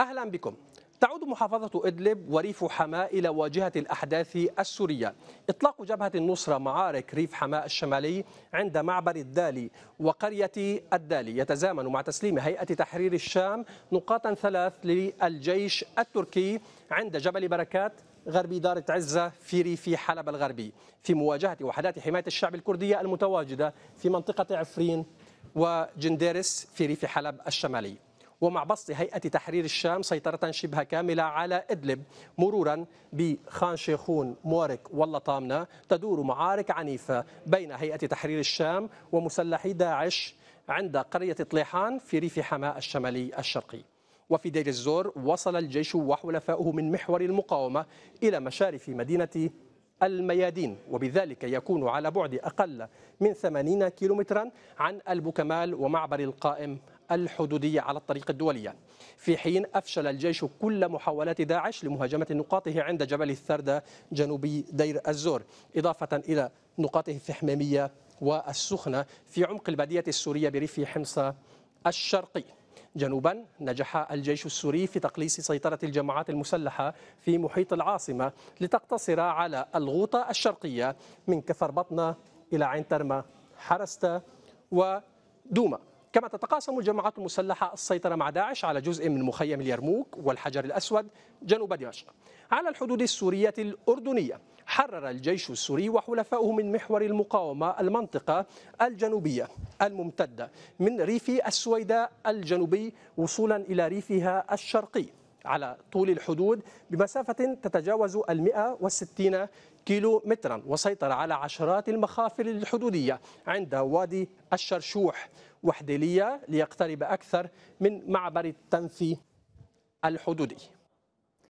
أهلا بكم تعود محافظة إدلب وريف حماة إلى واجهة الأحداث السورية إطلاق جبهة النصرة معارك ريف حماة الشمالي عند معبر الدالي وقرية الدالي يتزامن مع تسليم هيئة تحرير الشام نقاطا ثلاث للجيش التركي عند جبل بركات غربي دارة عزة في ريف حلب الغربي في مواجهة وحدات حماية الشعب الكردية المتواجدة في منطقة عفرين وجنديرس في ريف حلب الشمالي ومع بسط هيئة تحرير الشام سيطرة شبه كاملة على إدلب مرورا بخان شيخون مورك واللطامنة تدور معارك عنيفة بين هيئة تحرير الشام ومسلحي داعش عند قرية طليحان في ريف حماة الشمالي الشرقي وفي دير الزور وصل الجيش وحلفائه من محور المقاومة إلى مشارف مدينة الميادين وبذلك يكون على بعد أقل من 80 كيلومترا عن البوكمال ومعبر القائم الحدودية على الطريق الدولية في حين أفشل الجيش كل محاولات داعش لمهاجمة نقاطه عند جبل الثردة جنوبي دير الزور إضافة إلى نقاطه في حميمية والسخنة في عمق البادية السورية بريف حمص الشرقي جنوبا نجح الجيش السوري في تقليص سيطرة الجماعات المسلحة في محيط العاصمة لتقتصر على الغوطة الشرقية من كفر بطنة إلى عين ترمة حرستا ودوما كما تتقاسم الجماعات المسلحة السيطرة مع داعش على جزء من مخيم اليرموك والحجر الأسود جنوب دمشق على الحدود السورية الأردنية حرر الجيش السوري وحلفائه من محور المقاومة المنطقة الجنوبية الممتدة من ريف السويداء الجنوبي وصولا إلى ريفها الشرقي على طول الحدود بمسافة تتجاوز ال 160 كيلو مترا وسيطر على عشرات المخافر الحدودية عند وادي الشرشوح وحدلية ليقترب أكثر من معبر التنفي الحدودي